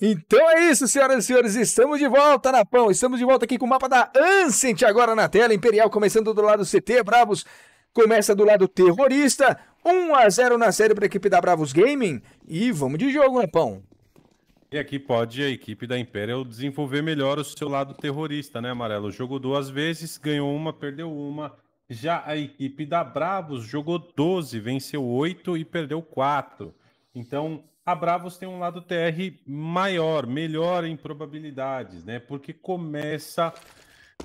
Então é isso, senhoras e senhores, estamos de volta na Pão, estamos de volta aqui com o mapa da Ancient agora na tela, Imperial começando do lado CT, Bravos começa do lado terrorista, 1 a 0 na série para a equipe da Bravos Gaming e vamos de jogo, né, Pão? E aqui pode a equipe da Imperial desenvolver melhor o seu lado terrorista, né, Amarelo? Jogou duas vezes, ganhou uma, perdeu uma. Já a equipe da Bravos jogou 12, venceu 8 e perdeu 4. Então, a Bravos tem um lado TR maior, melhor em probabilidades, né? Porque começa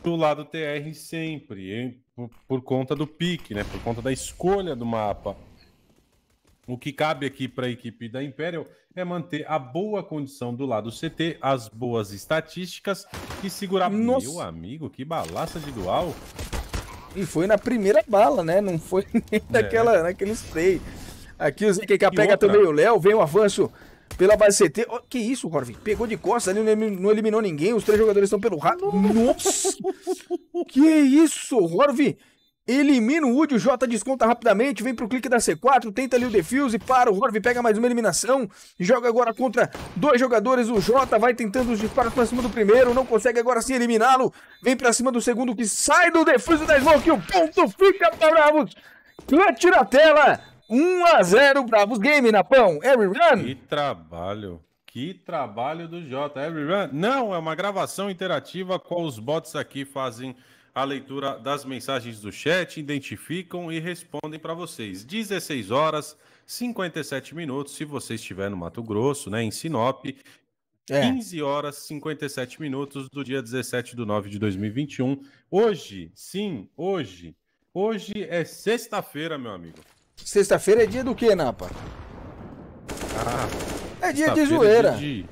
do lado TR sempre, hein? Por, por conta do pique, né? Por conta da escolha do mapa. O que cabe aqui para a equipe da Imperial é manter a boa condição do lado CT, as boas estatísticas e segurar. Nossa. Meu amigo, que balaça de dual! E foi na primeira bala, né? Não foi nem é. naquela, naquele spray. Aqui o ZQK pega também o Léo, vem o avanço pela base CT. Oh, que isso, Corvin? Pegou de costas ali, não eliminou ninguém. Os três jogadores estão pelo rato. Nossa! que isso, Corvin? Elimina o Wood, o Jota desconta rapidamente, vem pro clique da C4, tenta ali o defuse, para, o Horv pega mais uma eliminação, joga agora contra dois jogadores, o Jota vai tentando os disparos pra cima do primeiro, não consegue agora sim eliminá-lo, vem pra cima do segundo que sai do defuse da Smoke, o ponto fica pra Bravos, clutch na tela, 1 a 0 Bravos Game, Napão. Every run. Que trabalho. Que trabalho do Jota. Every run. Não, é uma gravação interativa qual os bots aqui fazem a leitura das mensagens do chat, identificam e respondem para vocês. 16 horas, 57 minutos, se você estiver no Mato Grosso, né, em Sinop. É. 15 horas 57 minutos do dia 17 de 9 de 2021. Hoje, sim, hoje. Hoje é sexta-feira, meu amigo. Sexta-feira é dia do que, Napa? Ah, é dia de zoeira. É dia de,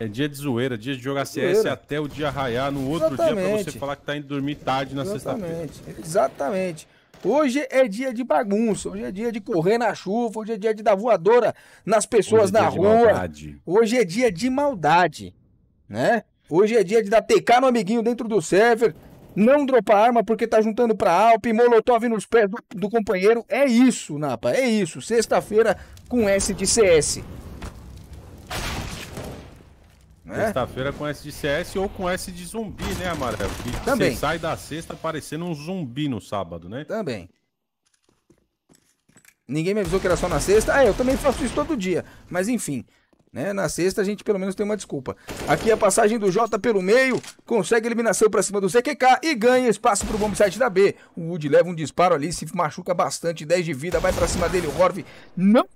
é dia de zoeira, dia de jogar CS até o dia raiar no outro Exatamente. dia pra você falar que tá indo dormir tarde na sexta-feira. Exatamente. Hoje é dia de bagunça, hoje é dia de correr na chuva, hoje é dia de dar voadora nas pessoas é na rua. Hoje é dia de maldade, né? Hoje é dia de dar TK no amiguinho dentro do server. Não dropar arma porque tá juntando pra Alp, Molotov nos pés do, do companheiro. É isso, Napa, é isso. Sexta-feira com S de CS. Né? Sexta-feira com S de CS ou com S de zumbi, né, Amarelo? Também. Você sai da sexta parecendo um zumbi no sábado, né? Também. Ninguém me avisou que era só na sexta. Ah, eu também faço isso todo dia. Mas enfim. Né? Na sexta a gente pelo menos tem uma desculpa. Aqui a passagem do Jota pelo meio, consegue eliminação para cima do ZQK e ganha espaço para o bombsite da B. O Wood leva um disparo ali, se machuca bastante, 10 de vida, vai para cima dele o Horv, não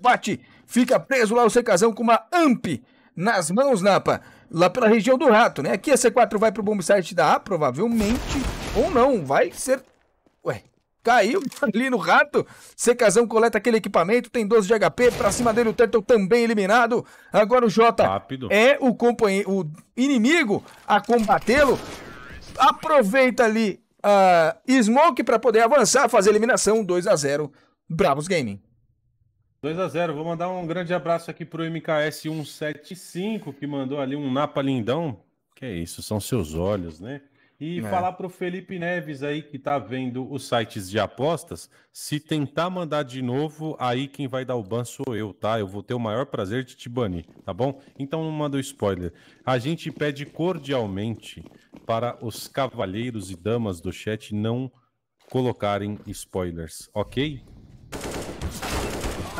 bate, fica preso lá o Secazão com uma amp nas mãos, Napa, lá pela região do rato, né? Aqui a C4 vai pro bombsite da A, provavelmente, ou não, vai ser... Ué, Caiu ali no rato. Secazão coleta aquele equipamento. Tem 12 de HP. Pra cima dele o Turtle também eliminado. Agora o Jota Rápido. é o, companheiro, o inimigo a combatê-lo. Aproveita ali a uh, Smoke pra poder avançar, fazer eliminação. 2 a 0 Bravos Gaming. 2 a 0 Vou mandar um grande abraço aqui pro MKS175, que mandou ali um Napa lindão. Que é isso, são seus olhos, né? E é. falar para o Felipe Neves aí que está vendo os sites de apostas, se tentar mandar de novo, aí quem vai dar o ban sou eu, tá? Eu vou ter o maior prazer de te banir, tá bom? Então não manda o spoiler. A gente pede cordialmente para os cavalheiros e damas do chat não colocarem spoilers, ok?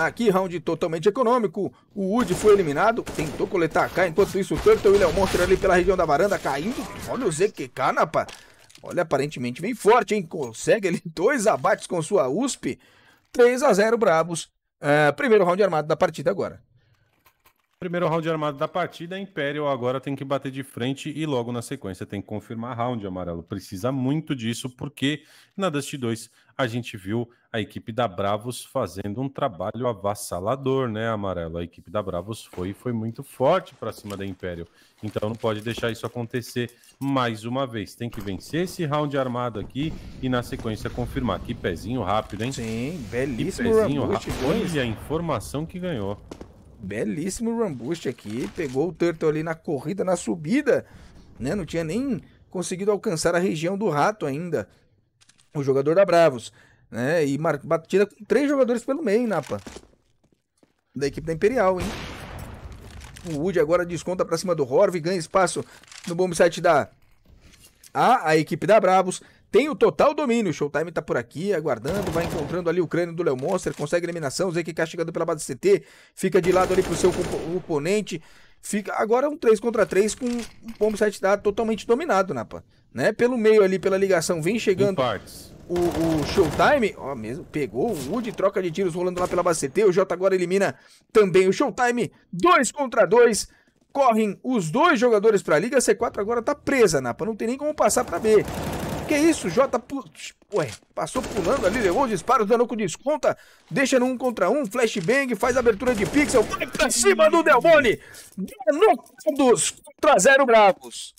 Aqui, round totalmente econômico. O Wood foi eliminado. Tentou coletar a K. Enquanto isso, o Turtle ele é o monstro ali pela região da varanda, caindo. Olha o ZQK, Napa. Olha, aparentemente vem forte, hein? Consegue ali dois abates com sua USP. 3 a 0 Brabos. É, primeiro round armado da partida agora. Primeiro round armado da partida, Império agora tem que bater de frente e logo na sequência tem que confirmar round amarelo. Precisa muito disso porque na Dust 2 a gente viu a equipe da Bravos fazendo um trabalho avassalador, né, amarelo? A equipe da Bravos foi foi muito forte para cima da Império. Então não pode deixar isso acontecer mais uma vez. Tem que vencer esse round armado aqui e na sequência confirmar. Que pezinho rápido, hein? Sim, belíssimo. Que pezinho rápido. Olha a informação que ganhou. Belíssimo boost aqui. Pegou o Turtle ali na corrida, na subida. Né? Não tinha nem conseguido alcançar a região do rato ainda. O jogador da Bravos. Né? E batida com três jogadores pelo meio, Napa. Da equipe da Imperial, hein? O Wood agora desconta pra cima do Horv, ganha espaço no bombsite site da A, a equipe da Bravos tem o total domínio. Showtime tá por aqui, aguardando, vai encontrando ali o crânio do Léo Monster, consegue eliminação, ZQK chegando pela base CT, fica de lado ali pro seu oponente. Fica agora um 3 contra 3 com o Pombo 7 da totalmente dominado, Napa. Né? Pelo meio ali, pela ligação, vem chegando o, o, Showtime. Ó, mesmo, pegou o Wood, troca de tiros rolando lá pela base CT. O J agora elimina também o Showtime. 2 contra 2 correm os dois jogadores para a liga. A C4 agora está presa, Napa. Não tem nem como passar para B. Que é isso, Jota... Ué, passou pulando ali, levou os disparos, danou com desconta, deixa no um contra um, flashbang, faz abertura de pixel, vai pra cima do Delmone! Danocados contra zero bravos!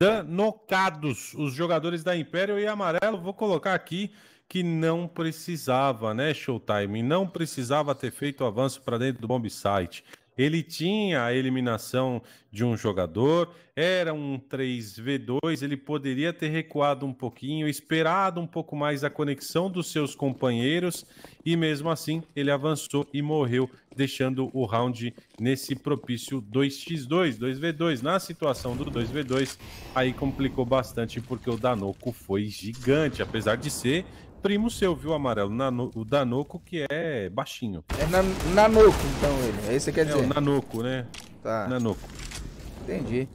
Danocados, os jogadores da Império e Amarelo, vou colocar aqui que não precisava, né, Showtime? Não precisava ter feito avanço para dentro do bomb site ele tinha a eliminação de um jogador, era um 3v2, ele poderia ter recuado um pouquinho, esperado um pouco mais a conexão dos seus companheiros e mesmo assim ele avançou e morreu, deixando o round nesse propício 2x2, 2v2. Na situação do 2v2, aí complicou bastante porque o Danoco foi gigante, apesar de ser primo seu, viu, amarelo? Nano, o Danoco, que é baixinho. É na Nanoco, então, ele. É isso que quer é, dizer. É, o Nanoco, né? Tá. Nanoco. Entendi.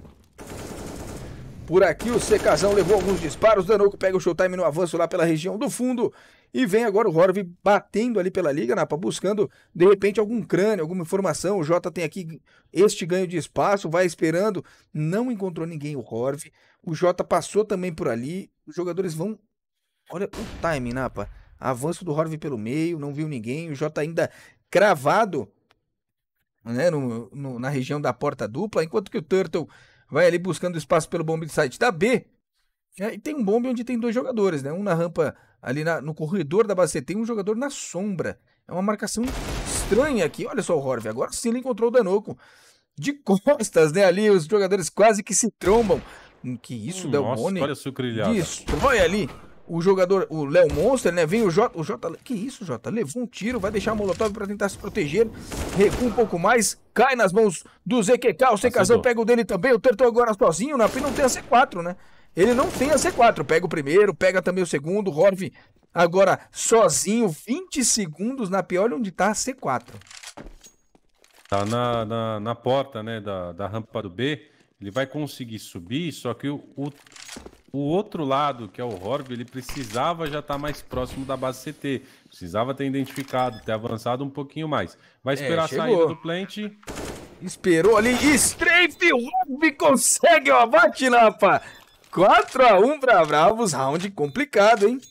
Por aqui, o Secazão levou alguns disparos. Danoco pega o Showtime no avanço lá pela região do fundo. E vem agora o Horv batendo ali pela liga, Napa, buscando de repente algum crânio, alguma informação. O Jota tem aqui este ganho de espaço, vai esperando. Não encontrou ninguém o Horv. O Jota passou também por ali. Os jogadores vão Olha o time, Napa. Né, Avanço do Horv pelo meio, não viu ninguém. O Jota ainda cravado né, no, no, na região da porta dupla, enquanto que o Turtle vai ali buscando espaço pelo bombe de site da B. É, e tem um bombe onde tem dois jogadores, né? Um na rampa ali na, no corredor da base CT e um jogador na sombra. É uma marcação estranha aqui. Olha só o Horv, agora sim ele encontrou o Danoco. De costas, né? Ali os jogadores quase que se trombam. Que isso, hum, Nossa, Delmone. Olha a sucrilhada. Destrói ali o jogador, o Léo Monster, né? Vem o Jota. O Jota. Que isso, Jota? Levou um tiro, vai deixar a Molotov para tentar se proteger. Recua um pouco mais, cai nas mãos do ZQK. O CKzão pega o dele também. O Tertão agora sozinho. Na Napi não tem a C4, né? Ele não tem a C4. Pega o primeiro, pega também o segundo. Horv agora sozinho, 20 segundos na pior Olha onde tá a C4. Tá na, na, na porta, né? Da, da rampa do B. Ele vai conseguir subir, só que o, o o outro lado, que é o Horb, ele precisava já estar tá mais próximo da base CT. Precisava ter identificado, ter avançado um pouquinho mais. Vai é, esperar é, a saída do plant. Esperou ali. Strafe Horb consegue o abate, Napa. 4x1 para Bravos. Round complicado, hein?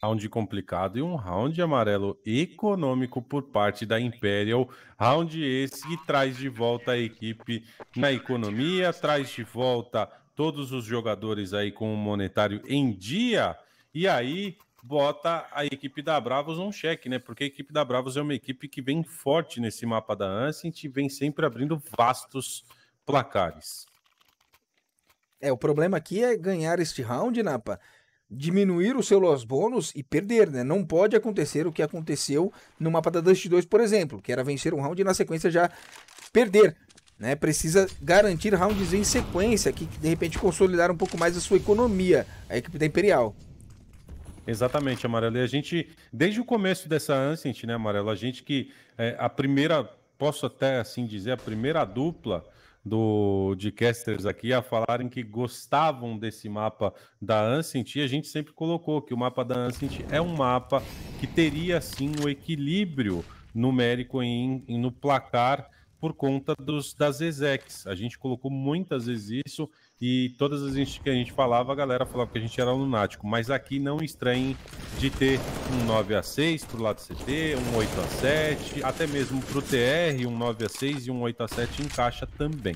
Round complicado e um round amarelo econômico por parte da Imperial. Round esse que traz de volta a equipe na economia, traz de volta todos os jogadores aí com o monetário em dia, e aí bota a equipe da Bravos um cheque, né? Porque a equipe da Bravos é uma equipe que vem forte nesse mapa da Ancient e vem sempre abrindo vastos placares. É, o problema aqui é ganhar este round, Napa, diminuir o seu loss bônus e perder, né? Não pode acontecer o que aconteceu no mapa da Dust 2, por exemplo, que era vencer um round e na sequência já perder. Né? Precisa garantir rounds em sequência, que de repente consolidar um pouco mais a sua economia, a equipe da Imperial. Exatamente, Amarelo. E a gente, desde o começo dessa Ancient, né, Amarelo? A gente que é, a primeira, posso até assim dizer, a primeira dupla do, de casters aqui a falarem que gostavam desse mapa da Ancient e a gente sempre colocou que o mapa da Ancient é um mapa que teria sim o equilíbrio numérico em, em no placar por conta dos, das execs. A gente colocou muitas vezes isso e todas as vezes que a gente falava, a galera falava que a gente era lunático. Mas aqui não estranhe de ter um 9 a 6 pro lado CT, um 8 a 7 até mesmo pro TR, um 9 a 6 e um 8 a 7 encaixa também.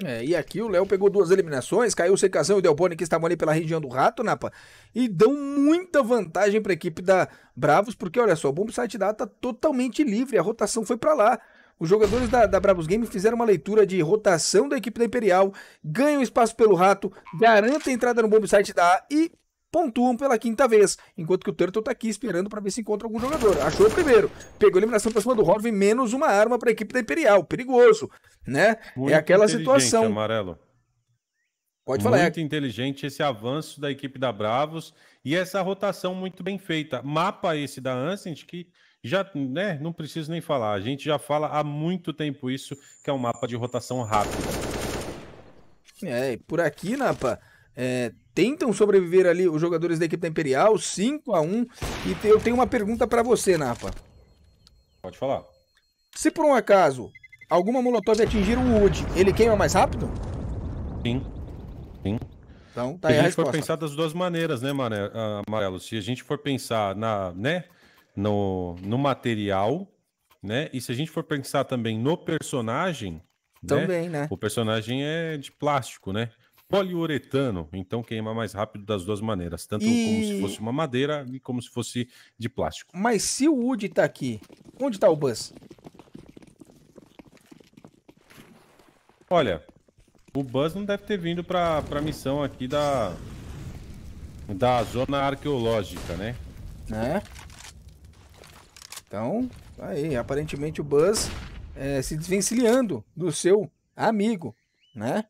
É, e aqui o Léo pegou duas eliminações, caiu o Secazão e o Delboni que estavam ali pela região do Rato, Napa, e dão muita vantagem para a equipe da Bravos, porque olha só, o Bombsite Data tá totalmente livre, a rotação foi para lá. Os jogadores da, da Brabus Game fizeram uma leitura de rotação da equipe da Imperial, ganham espaço pelo rato, garantem a entrada no bomb site da A e pontuam pela quinta vez, enquanto que o Turtle tá aqui esperando para ver se encontra algum jogador. Achou o primeiro. Pegou a eliminação pra cima do Horv, menos uma arma para a equipe da Imperial. Perigoso, né? É muito é aquela situação. Amarelo. Pode falar. Muito inteligente esse avanço da equipe da Bravos e essa rotação muito bem feita. Mapa esse da Ancient que já né, não preciso nem falar, a gente já fala há muito tempo isso, que é um mapa de rotação rápida. É, por aqui, Napa, é, tentam sobreviver ali os jogadores da equipe da Imperial, 5 a 1 e eu tenho uma pergunta para você, Napa. Pode falar. Se por um acaso alguma molotov atingir o Wood, ele queima mais rápido? Sim, sim. Então, tá aí a, a gente resposta. for pensar das duas maneiras, né, Amarelo? Ah, Se a gente for pensar na, né, no, no material, né? E se a gente for pensar também no personagem, né? também, né? né? O personagem é de plástico, né? Poliuretano, então queima mais rápido das duas maneiras, tanto e... como se fosse uma madeira e como se fosse de plástico. Mas se o Woody tá aqui, onde tá o Buzz? Olha, o Buzz não deve ter vindo para a missão aqui da da zona arqueológica, né? É. Então, aí, aparentemente o Buzz é, se desvencilhando do seu amigo, né?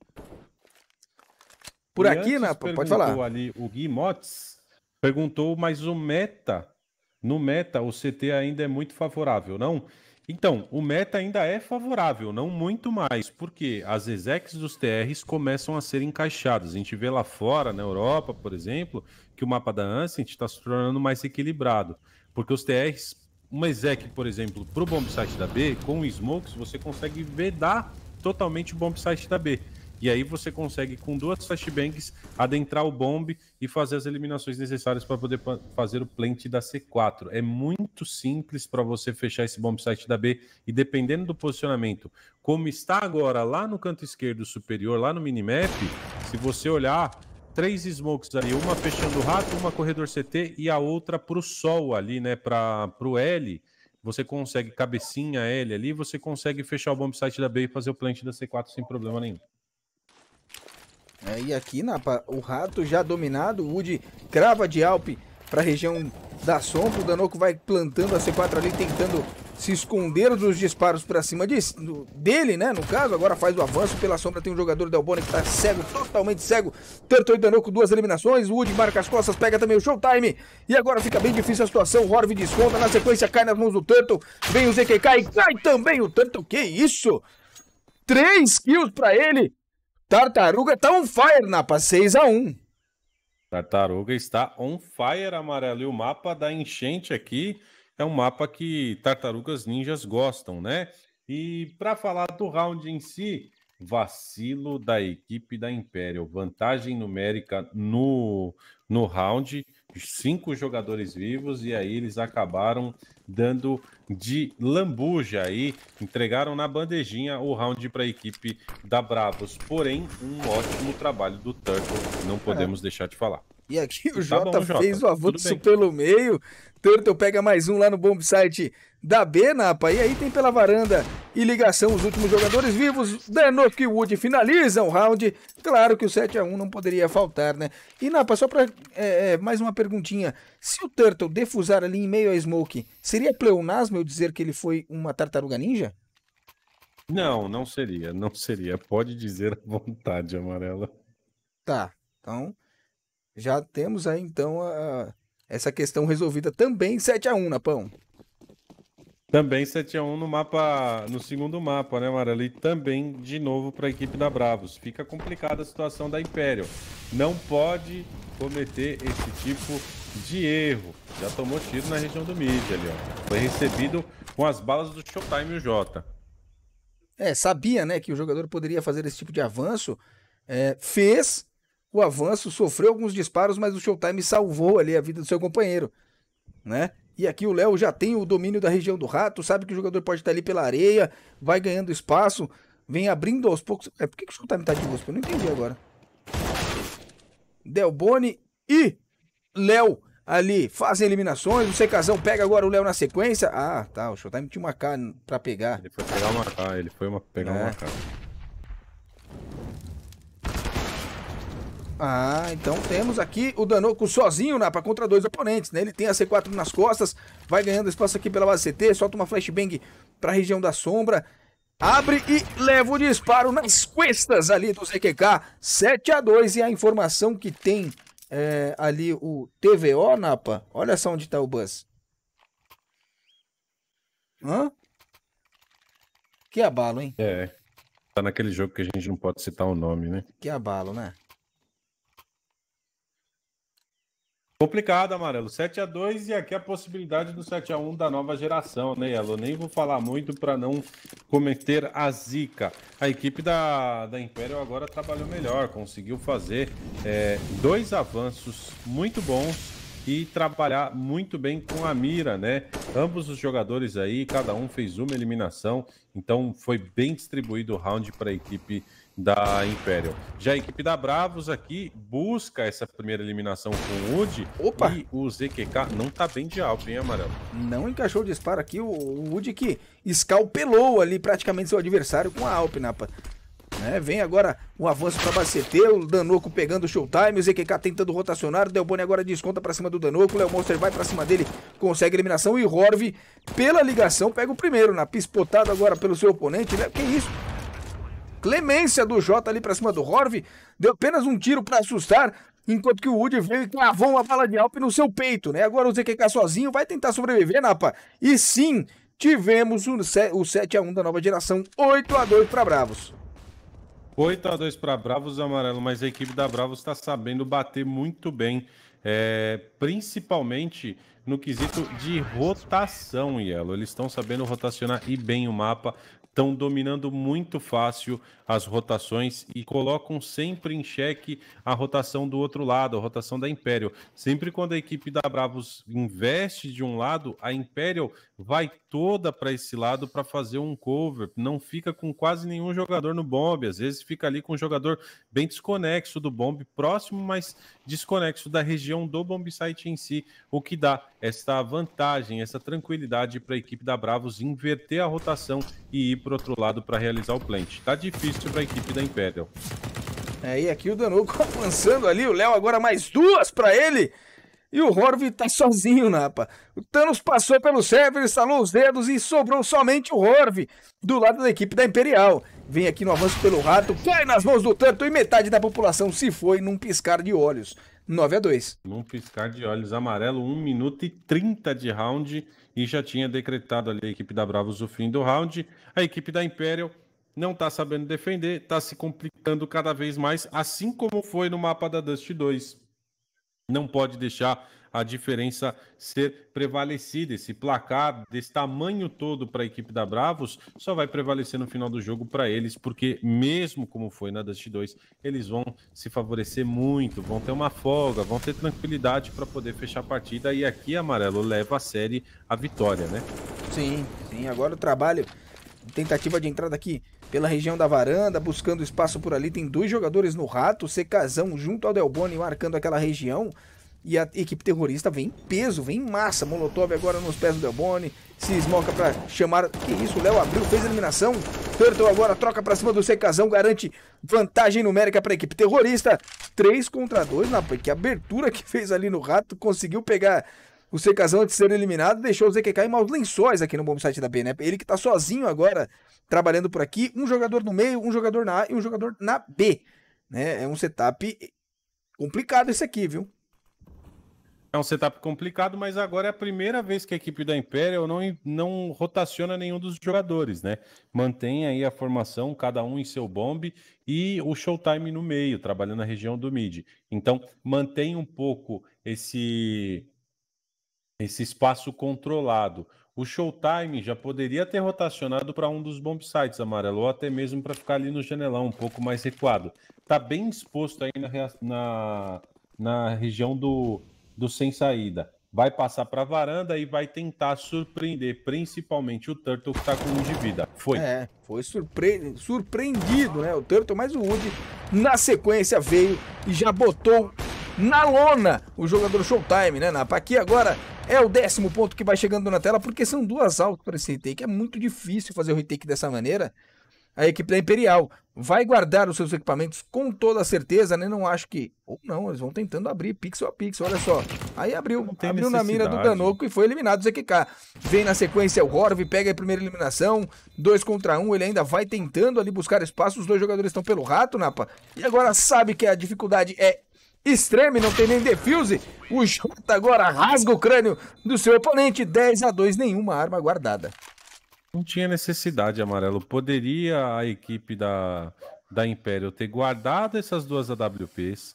Por e aqui, né? Pode falar. Ali, o Gui Motes perguntou, mas o meta, no meta, o CT ainda é muito favorável, não? Então, o meta ainda é favorável, não muito mais, porque as execs dos TRs começam a ser encaixadas. A gente vê lá fora, na Europa, por exemplo, que o mapa da Ancient está se tornando mais equilibrado, porque os TRs uma é exec, por exemplo, o bomb site da B, com smokes, você consegue vedar totalmente o bomb site da B. E aí você consegue, com duas flashbangs, adentrar o bomb e fazer as eliminações necessárias para poder fazer o plant da C4. É muito simples para você fechar esse bomb site da B e dependendo do posicionamento, como está agora lá no canto esquerdo superior, lá no minimap, se você olhar, três smokes ali, uma fechando o rato, uma corredor CT e a outra pro sol ali, né? Pra, pro L. Você consegue cabecinha L ali, você consegue fechar o bomb site da B e fazer o plant da C4 sem problema nenhum. É, e aqui, Napa, o rato já dominado, o Woody crava de Alp para a região da sombra. O Danoco vai plantando a C4 ali, tentando se esconderam dos disparos para cima de, do, dele, né? No caso, agora faz o avanço. Pela sombra tem um jogador Delboni que tá cego, totalmente cego. Tanto danou com duas eliminações. Wood marca as costas, pega também o Showtime. E agora fica bem difícil a situação. Horv desconta. Na sequência cai nas mãos do Tanto Vem o ZKK e cai também o Tanto Que isso? Três kills para ele. Tartaruga tá on fire, Napa. 6x1. Tartaruga está on fire, amarelo. E o mapa da enchente aqui é um mapa que tartarugas ninjas gostam, né? E para falar do round em si, vacilo da equipe da Império vantagem numérica no, no round, cinco jogadores vivos, e aí eles acabaram dando de lambuja aí, entregaram na bandejinha o round para a equipe da Bravos. Porém, um ótimo trabalho do Turtle, não é. podemos é. deixar de falar. E aqui o tá Jota, bom, Jota fez o avanço pelo meio. Turtle pega mais um lá no bomb site da B, Napa. E aí tem pela varanda e ligação os últimos jogadores vivos. Danook e Wood finalizam o round. Claro que o 7x1 não poderia faltar, né? E Napa, só para é, é, mais uma perguntinha. Se o Turtle defusar ali em meio a Smoke, seria pleonasmo eu dizer que ele foi uma tartaruga ninja? Não, não seria, não seria. Pode dizer à vontade, Amarela. Tá, então já temos aí então a, essa questão resolvida também 7 a 1 Napão. Também 7 a 1 no mapa, no segundo mapa, né, Marali? Também de novo para a equipe da Bravos. Fica complicada a situação da Império. Não pode cometer esse tipo de erro. Já tomou tiro na região do mid ali, ó. Foi recebido com as balas do Showtime o Jota. É, sabia, né, que o jogador poderia fazer esse tipo de avanço. É, fez, o avanço sofreu alguns disparos, mas o Showtime salvou ali a vida do seu companheiro, né? E aqui o Léo já tem o domínio da região do rato, sabe que o jogador pode estar ali pela areia, vai ganhando espaço, vem abrindo aos poucos. É, por que, que o Showtime tá de busca? Eu não entendi agora. Delboni e Léo ali fazem eliminações. O Secazão pega agora o Léo na sequência. Ah, tá. O Showtime tinha uma K pra pegar. Ele foi pegar uma K, ele foi uma, pegar é. uma K. Ah, então temos aqui o Danoco sozinho, Napa, contra dois oponentes, né? Ele tem a C4 nas costas, vai ganhando espaço aqui pela base CT, solta uma flashbang para a região da sombra. Abre e leva o disparo nas costas ali do ZQK. 7 a 2 e a informação que tem é, ali o TVO, Napa. Olha só onde está o bus. Hã? Que abalo, hein? É. Tá naquele jogo que a gente não pode citar o nome, né? Que abalo, né? Complicado, Amarelo. 7 a 2 e aqui a possibilidade do 7 a 1 da nova geração, né, Elo? Nem vou falar muito para não cometer a zica. A equipe da, da Império agora trabalhou melhor, conseguiu fazer é, dois avanços muito bons e trabalhar muito bem com a mira, né? Ambos os jogadores aí, cada um fez uma eliminação, então foi bem distribuído o round para a equipe da Imperial. Já a equipe da Bravos aqui busca essa primeira eliminação com o Wood. Opa! E o ZQK não tá bem de alp, hein, Amarelo? Não encaixou o disparo aqui. O Wood que escalpelou ali praticamente seu adversário com a Alp, Napa. Né, né? Vem agora o avanço para Baceteu, o Danoco pegando o Showtime, o ZQK tentando rotacionar, o Delboni agora desconta para cima do Danoco, o Léo Monster vai para cima dele, consegue eliminação e Horv, pela ligação, pega o primeiro, na né? pispotado agora pelo seu oponente, né? que isso? Clemência do Jota ali para cima do Horv. Deu apenas um tiro para assustar, enquanto que o Wood veio e clavou uma bala de alpi no seu peito, né? Agora o ZQK sozinho vai tentar sobreviver, Napa. E sim, tivemos o 7x1 da nova geração, 8x2 para Bravos. 8x2 para Bravos, Amarelo, mas a equipe da Bravos está sabendo bater muito bem, é, principalmente no quesito de rotação, Yelo. Eles estão sabendo rotacionar e bem o mapa, estão dominando muito fácil as rotações e colocam sempre em xeque a rotação do outro lado, a rotação da Imperial. Sempre quando a equipe da Bravos investe de um lado, a Imperial vai toda para esse lado para fazer um cover, não fica com quase nenhum jogador no bomb, às vezes fica ali com um jogador bem desconexo do bomb, próximo, mas desconexo da região do bomb site em si, o que dá essa vantagem, essa tranquilidade para a equipe da Bravos inverter a rotação e ir para outro lado para realizar o plant. Tá difícil para a equipe da Imperial. É, e aqui o Danuco avançando ali, o Léo agora mais duas para ele. E o Horvath tá sozinho, Napa. Né, o Thanos passou pelo server, estalou os dedos e sobrou somente o Horvath do lado da equipe da Imperial. Vem aqui no avanço pelo rato, cai nas mãos do Tanto e metade da população se foi num piscar de olhos. 9 a 2. Num piscar de olhos amarelo, 1 minuto e 30 de round e já tinha decretado ali a equipe da Bravos o fim do round. A equipe da Imperial não tá sabendo defender, tá se complicando cada vez mais, assim como foi no mapa da Dust 2 não pode deixar a diferença ser prevalecida. Esse placar desse tamanho todo para a equipe da Bravos só vai prevalecer no final do jogo para eles, porque mesmo como foi na Dust 2, eles vão se favorecer muito, vão ter uma folga, vão ter tranquilidade para poder fechar a partida. E aqui, Amarelo leva a série a vitória, né? Sim, sim. Agora o trabalho, tentativa de entrada aqui pela região da varanda, buscando espaço por ali. Tem dois jogadores no rato, Secazão junto ao Delboni marcando aquela região. E a equipe terrorista vem em peso, vem em massa. Molotov agora nos pés do Delboni. Se esmoca para chamar. Que isso, o Léo abriu, fez eliminação. Turtle agora troca para cima do Secazão, garante vantagem numérica para equipe terrorista. 3 contra 2, na que abertura que fez ali no rato, conseguiu pegar o Secazão, antes de ser eliminado, deixou o ZQK em maus lençóis aqui no bom site da B, né? Ele que tá sozinho agora, trabalhando por aqui. Um jogador no meio, um jogador na A e um jogador na B. Né? É um setup complicado esse aqui, viu? É um setup complicado, mas agora é a primeira vez que a equipe da Imperial não, não rotaciona nenhum dos jogadores, né? Mantém aí a formação, cada um em seu bombe e o showtime no meio, trabalhando na região do mid. Então, mantém um pouco esse esse espaço controlado. O Showtime já poderia ter rotacionado para um dos bomb sites amarelo, ou até mesmo para ficar ali no janelão, um pouco mais recuado. Está bem exposto aí na, na, na região do, do sem saída. Vai passar para a varanda e vai tentar surpreender, principalmente o Turtle que está com um de vida. Foi. É, foi surpre... surpreendido, né? O Turtle mais o Woody, Na sequência veio e já botou na lona o jogador Showtime, né, Napa? Aqui agora é o décimo ponto que vai chegando na tela, porque são duas altas para esse retake. É muito difícil fazer o retake dessa maneira. A equipe da Imperial vai guardar os seus equipamentos com toda certeza, né? Não acho que. Ou não, eles vão tentando abrir pixel a pixel, olha só. Aí abriu, abriu na mira do Danoco e foi eliminado o ZQK. Vem na sequência o Horv, pega a primeira eliminação, dois contra um, ele ainda vai tentando ali buscar espaço, os dois jogadores estão pelo rato, Napa. E agora sabe que a dificuldade é Extreme, não tem nem defuse. O Jota agora rasga o crânio do seu oponente. 10 a 2, nenhuma arma guardada. Não tinha necessidade, Amarelo. Poderia a equipe da, da Império ter guardado essas duas AWPs.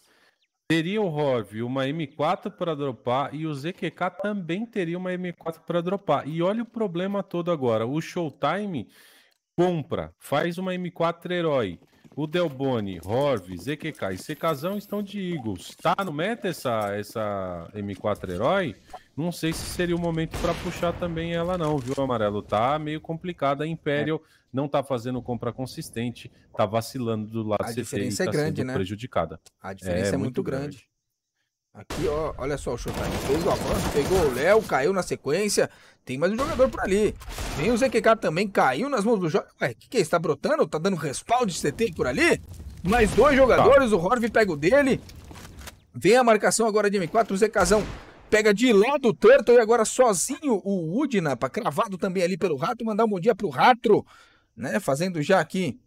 Teria o Rov uma M4 para dropar e o ZQK também teria uma M4 para dropar. E olha o problema todo agora. O Showtime compra, faz uma M4 herói o Delboni, Horv, ZQK e Secazão estão de Eagles. Tá no meta essa, essa M4 Herói? Não sei se seria o momento para puxar também ela não, viu, Amarelo? Tá meio complicada. A Imperial é. não tá fazendo compra consistente, tá vacilando do lado a CT diferença e tá é grande, sendo né? prejudicada. A diferença é, é muito, muito grande. grande. Aqui, ó, olha só, o Shotime fez o avanço, pegou o Léo, caiu na sequência. Tem mais um jogador por ali. vem o ZQK também, caiu nas mãos do Jorge. Ué, o que, que é isso? Tá brotando? Tá dando respaldo de CT por ali? Mais dois tá. jogadores, tá. o Horv pega o dele. Vem a marcação agora de M4, o ZKzão pega de lado o Turtle e agora sozinho o Udinapa, cravado também ali pelo Rato. Mandar um bom dia pro Rato, né? Fazendo já aqui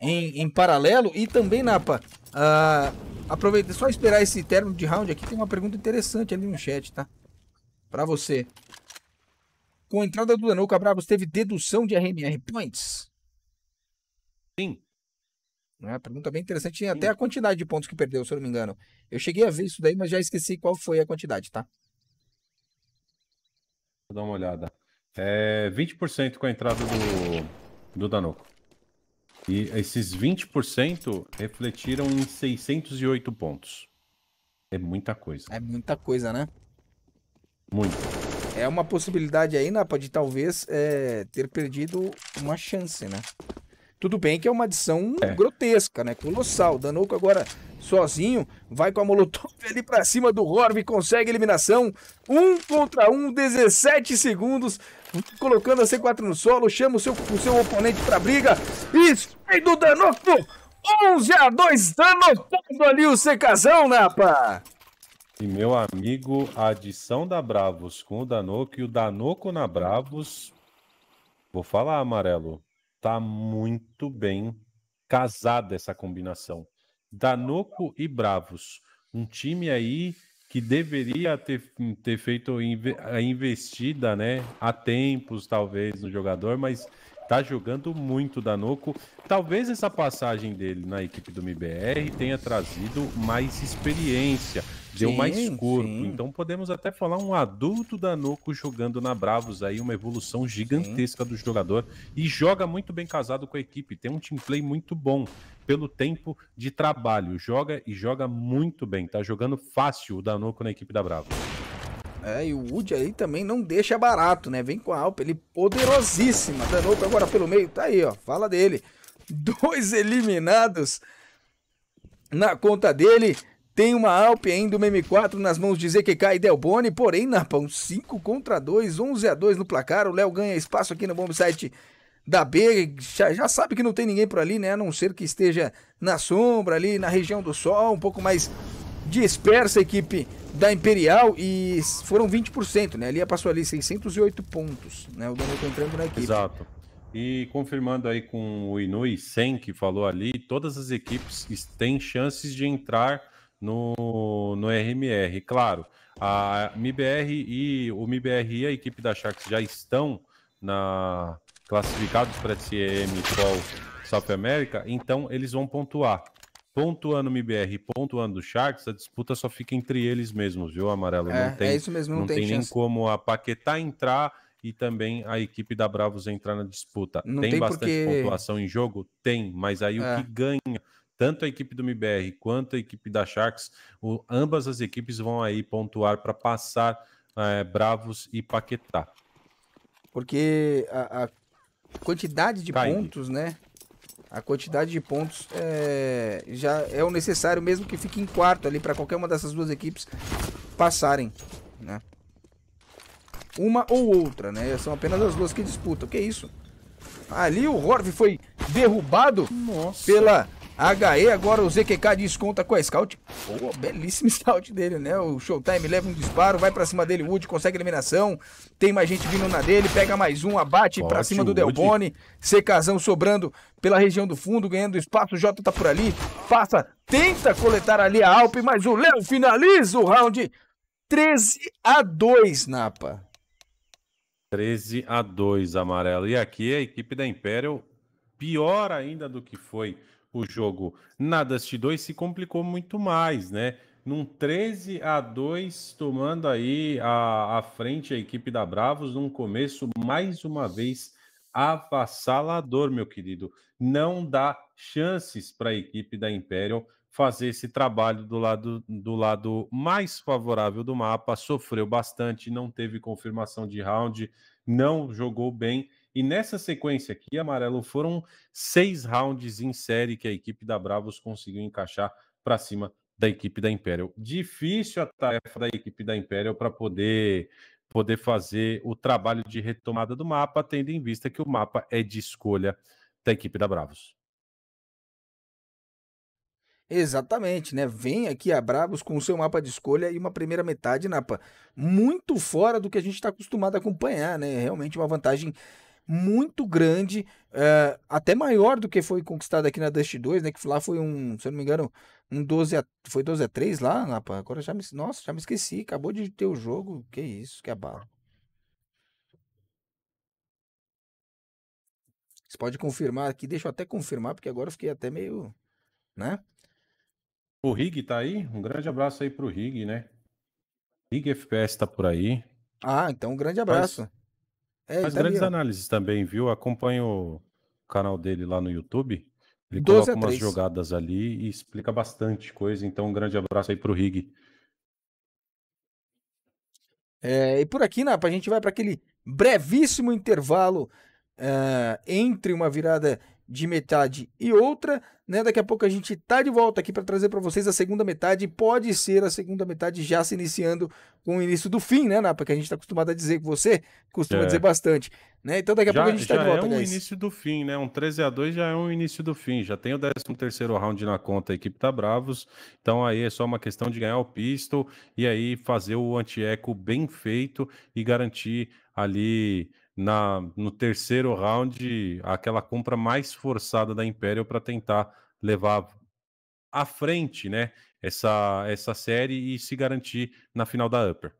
em, em paralelo. E também, Napa, uh, Aproveita, só esperar esse término de round aqui. Tem uma pergunta interessante ali no chat, tá? Pra você. Com a entrada do Danuca Bravos, teve dedução de RMR points? Sim. É uma pergunta bem interessante. Tinha até a quantidade de pontos que perdeu, se eu não me engano. Eu cheguei a ver isso daí, mas já esqueci qual foi a quantidade, tá? Vou dar uma olhada. É 20% com a entrada do, do Danuco. E esses 20% refletiram em 608 pontos. É muita coisa. É muita coisa, né? Muito. É uma possibilidade aí, Napa, né, de talvez é, ter perdido uma chance, né? Tudo bem que é uma adição é. grotesca, né? Colossal. Danoco agora sozinho, vai com a Molotov ali para cima do Horv, consegue eliminação. Um contra um, 17 segundos, colocando a C4 no solo, chama o seu, o seu oponente para briga. E do Danoco 11 a 2 Danoco ali o secazão, Napa! Né, e meu amigo, a adição da Bravos com o Danoco e o Danoco na Bravos. Vou falar, amarelo tá muito bem casada essa combinação. Danoco e Bravos. Um time aí que deveria ter, ter feito a investida né, há tempos, talvez, no jogador, mas tá jogando muito Danoco. Talvez essa passagem dele na equipe do MBR tenha trazido mais experiência, sim, deu mais corpo. Sim. Então podemos até falar um adulto Danoco jogando na Bravos aí, uma evolução gigantesca sim. do jogador e joga muito bem casado com a equipe, tem um teamplay muito bom pelo tempo de trabalho. Joga e joga muito bem, tá jogando fácil o Danoco na equipe da Bravos. É, e o Wood aí também não deixa barato, né? Vem com a Alp, ele poderosíssima. Danou agora pelo meio, tá aí, ó. Fala dele. Dois eliminados na conta dele. Tem uma Alp ainda, uma M4 nas mãos de ZQK e Delboni, porém, Napão, 5 contra 2, 11 a 2 no placar. O Léo ganha espaço aqui no bombsite da B. Já, já, sabe que não tem ninguém por ali, né? A não ser que esteja na sombra ali, na região do sol, um pouco mais dispersa a equipe da Imperial e foram 20%, né? Ali passou ali 608 pontos, né? O Donovan tá entrando na equipe. Exato. E confirmando aí com o Inui Sen, que falou ali, todas as equipes têm chances de entrar no, no RMR. Claro, a MBR e o MBR e a equipe da Sharks já estão na classificados para esse EM Fall South America, então eles vão pontuar pontuando o MBR e pontuando o Sharks, a disputa só fica entre eles mesmos, viu, Amarelo? É, não tem, é isso mesmo, não, não tem, tem nem como a Paquetá entrar e também a equipe da Bravos entrar na disputa. Não tem, tem bastante porque... pontuação em jogo? Tem, mas aí é. o que ganha tanto a equipe do MBR quanto a equipe da Sharks, o, ambas as equipes vão aí pontuar para passar é, Bravos e Paquetá. Porque a, a quantidade de pontos, né? A quantidade de pontos é, já é o necessário, mesmo que fique em quarto ali para qualquer uma dessas duas equipes passarem, né? Uma ou outra, né? São apenas as duas que disputam. Que isso? Ali o Horv foi derrubado Nossa. pela HE, agora o ZQK desconta com a Scout. Boa, belíssimo Scout dele, né? O Showtime leva um disparo, vai pra cima dele, Wood consegue eliminação. Tem mais gente vindo na dele, pega mais um, abate Forte, pra cima do Delboni. Secazão sobrando pela região do fundo, ganhando espaço. O Jota tá por ali, passa, tenta coletar ali a Alp, mas o Léo finaliza o round 13 a 2, Napa. 13 a 2, amarelo. E aqui a equipe da Imperial, pior ainda do que foi o jogo na Dust 2 se complicou muito mais, né? Num 13 a 2 tomando aí a, a frente a equipe da Bravos num começo mais uma vez avassalador, meu querido. Não dá chances para a equipe da Imperial fazer esse trabalho do lado, do lado mais favorável do mapa. Sofreu bastante, não teve confirmação de round, não jogou bem e nessa sequência aqui, amarelo, foram seis rounds em série que a equipe da Bravos conseguiu encaixar para cima da equipe da Imperial. Difícil a tarefa da equipe da Imperial para poder poder fazer o trabalho de retomada do mapa, tendo em vista que o mapa é de escolha da equipe da Bravos. Exatamente, né? Vem aqui a bravos com o seu mapa de escolha e uma primeira metade, Napa, muito fora do que a gente está acostumado a acompanhar, né? É realmente uma vantagem muito grande, é, até maior do que foi conquistado aqui na Dust 2, né? Que lá foi um, se eu não me engano, um 12 a, foi 12 a 3 lá, Napa. Agora já me, nossa, já me esqueci, acabou de ter o jogo. Que isso, que abalo. Você pode confirmar aqui, deixa eu até confirmar, porque agora eu fiquei até meio, né? O Rig tá aí? Um grande abraço aí pro Rig, né? Rig FPS tá por aí. Ah, então um grande abraço. Mas... É, Faz tá grandes análises também, viu? Acompanho o canal dele lá no YouTube. Ele coloca umas jogadas ali e explica bastante coisa. Então, um grande abraço aí pro Rig. É, e por aqui, Napa, né, a gente vai para aquele brevíssimo intervalo uh, entre uma virada de metade e outra, né? Daqui a pouco a gente tá de volta aqui para trazer para vocês a segunda metade, pode ser a segunda metade já se iniciando com o início do fim, né, Napa, que a gente tá acostumado a dizer que você costuma é. dizer bastante, né? Então daqui a já, pouco a gente tá de volta, Já é um guys. início do fim, né? Um 13 a 2 já é um início do fim, já tem o 13 terceiro round na conta, a equipe tá bravos. Então aí é só uma questão de ganhar o pistol e aí fazer o anti-eco bem feito e garantir ali na, no terceiro round aquela compra mais forçada da Imperial para tentar levar à frente, né, essa, essa série e se garantir na final da Upper.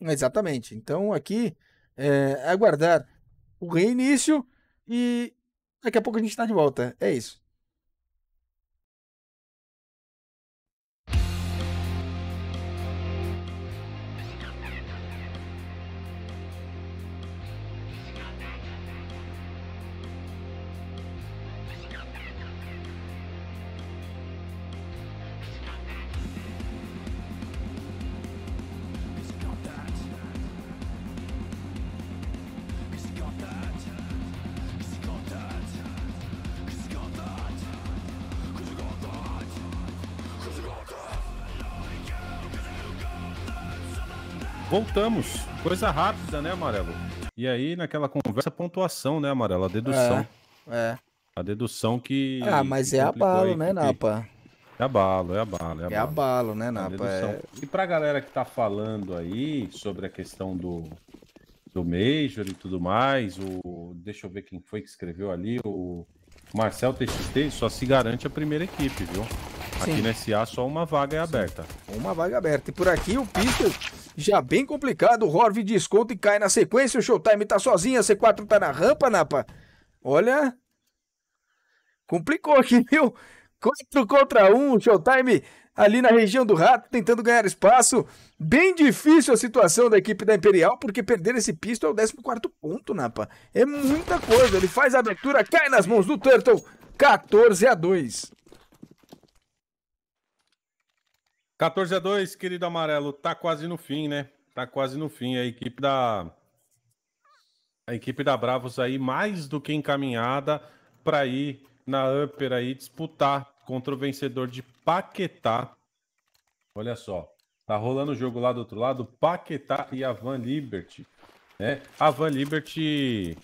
Exatamente. Então aqui é aguardar o reinício e daqui a pouco a gente está de volta. É isso. voltamos. Coisa rápida, né, Amarelo? E aí, naquela conversa, pontuação, né, Amarelo? A dedução. É. é. A dedução que. Ah, mas que é abalo, aí, né, Napa? É abalo, é abalo. É abalo, é abalo né, Napa? É... E pra galera que tá falando aí sobre a questão do, do Major e tudo mais, o. Deixa eu ver quem foi que escreveu ali, o. Marcel TXT só se garante a primeira equipe, viu? Sim. Aqui nesse a só uma vaga é aberta. Uma vaga aberta. E por aqui o Pistons já bem complicado, o Horv desconta e cai na sequência. O Showtime tá sozinha, C4 tá na rampa, Napa. Olha. Complicou aqui, viu? 4 contra 1, um, Showtime ali na região do rato, tentando ganhar espaço. Bem difícil a situação da equipe da Imperial, porque perder esse pisto é o 14 ponto, Napa. É muita coisa. Ele faz a abertura, cai nas mãos do Turtle. 14 a 2. 14 a 2, querido amarelo, tá quase no fim, né? Tá quase no fim. A equipe da a equipe da Bravos aí mais do que encaminhada para ir na Upper aí disputar contra o vencedor de Paquetá. Olha só, tá rolando o jogo lá do outro lado, Paquetá e a Van Liberty, né? A Van Liberty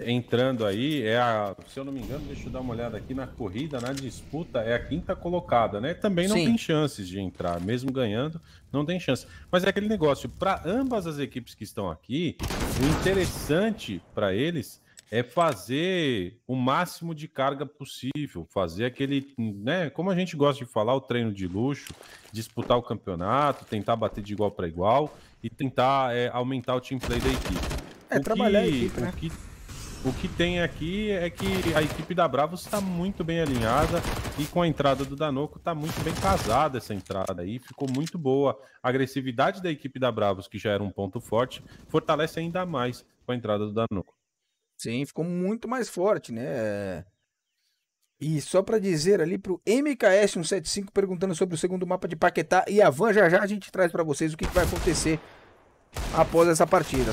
entrando aí é a, se eu não me engano, deixa eu dar uma olhada aqui na corrida, na disputa é a quinta colocada, né? Também não Sim. tem chances de entrar, mesmo ganhando, não tem chance. Mas é aquele negócio, para ambas as equipes que estão aqui, o interessante para eles é fazer o máximo de carga possível, fazer aquele, né, como a gente gosta de falar, o treino de luxo, disputar o campeonato, tentar bater de igual para igual e tentar é, aumentar o team play da equipe. É o trabalhar que, a equipe, né? Que, o que tem aqui é que a equipe da Bravos está muito bem alinhada e com a entrada do Danoco está muito bem casada essa entrada aí, ficou muito boa. A agressividade da equipe da Bravos, que já era um ponto forte, fortalece ainda mais com a entrada do Danoco. Sim, ficou muito mais forte, né? E só para dizer ali pro MKS175 perguntando sobre o segundo mapa de Paquetá e a Van, já já a gente traz para vocês o que vai acontecer após essa partida,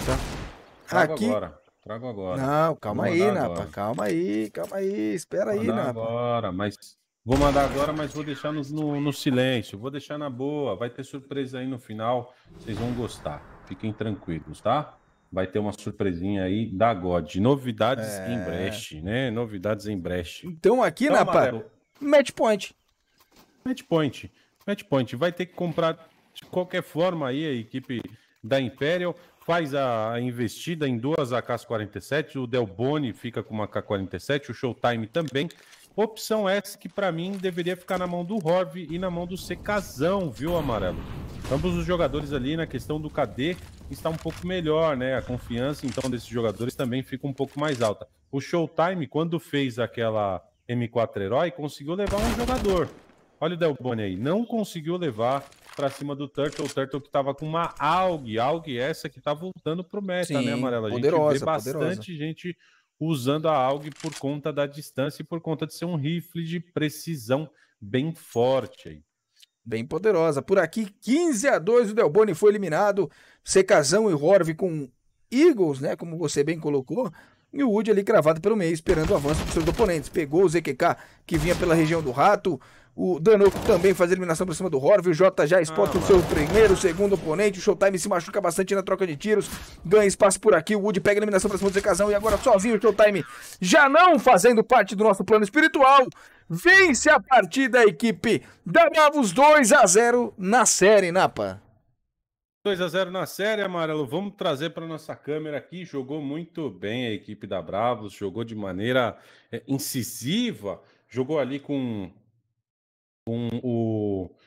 tá? Aqui agora Trago agora. Não, calma aí, Napa. Calma aí, calma aí. Espera aí, Napa. Agora, mas. Vou mandar agora, mas vou deixar no, no, no, silêncio. Vou deixar na boa. Vai ter surpresa aí no final. Vocês vão gostar. Fiquem tranquilos, tá? Vai ter uma surpresinha aí da God. Novidades é... em Breche, né? Novidades em Breche. Então aqui, na então, Napa, amarelo. match point. Match point. Match point. Vai ter que comprar de qualquer forma aí a equipe da Imperial faz a investida em duas AKs 47, o Del Boni fica com uma AK-47, o Showtime também. Opção essa que para mim deveria ficar na mão do Horv e na mão do Secazão, viu, Amarelo? Ambos os jogadores ali na questão do KD está um pouco melhor, né? A confiança então desses jogadores também fica um pouco mais alta. O Showtime, quando fez aquela M4 Herói, conseguiu levar um jogador. Olha o Del Boni aí, não conseguiu levar para cima do Turtle. O Turtle que tava com uma AUG. AUG essa que tá voltando pro meta, né, Sim, né, Amarela? A gente poderosa, vê bastante poderosa. gente usando a AUG por conta da distância e por conta de ser um rifle de precisão bem forte aí. Bem poderosa. Por aqui, 15 a 2 o Delboni foi eliminado. Secazão e Horv com Eagles, né? Como você bem colocou. E o Wood ali cravado pelo meio, esperando o avanço dos seus oponentes. Pegou o ZQK, que vinha pela região do rato. O Danoco também faz eliminação por cima do Horvio. O J já ah, o seu primeiro, segundo oponente. O Showtime se machuca bastante na troca de tiros. Ganha espaço por aqui. O Wood pega eliminação para cima do Zekazão. E agora sozinho o Showtime, já não fazendo parte do nosso plano espiritual, vence a partida a equipe da Bravos 2 a 0 na série, Napa. 2 a 0 na série, Amarelo. Vamos trazer para nossa câmera aqui. Jogou muito bem a equipe da Bravos, jogou de maneira eh, incisiva, jogou ali com com o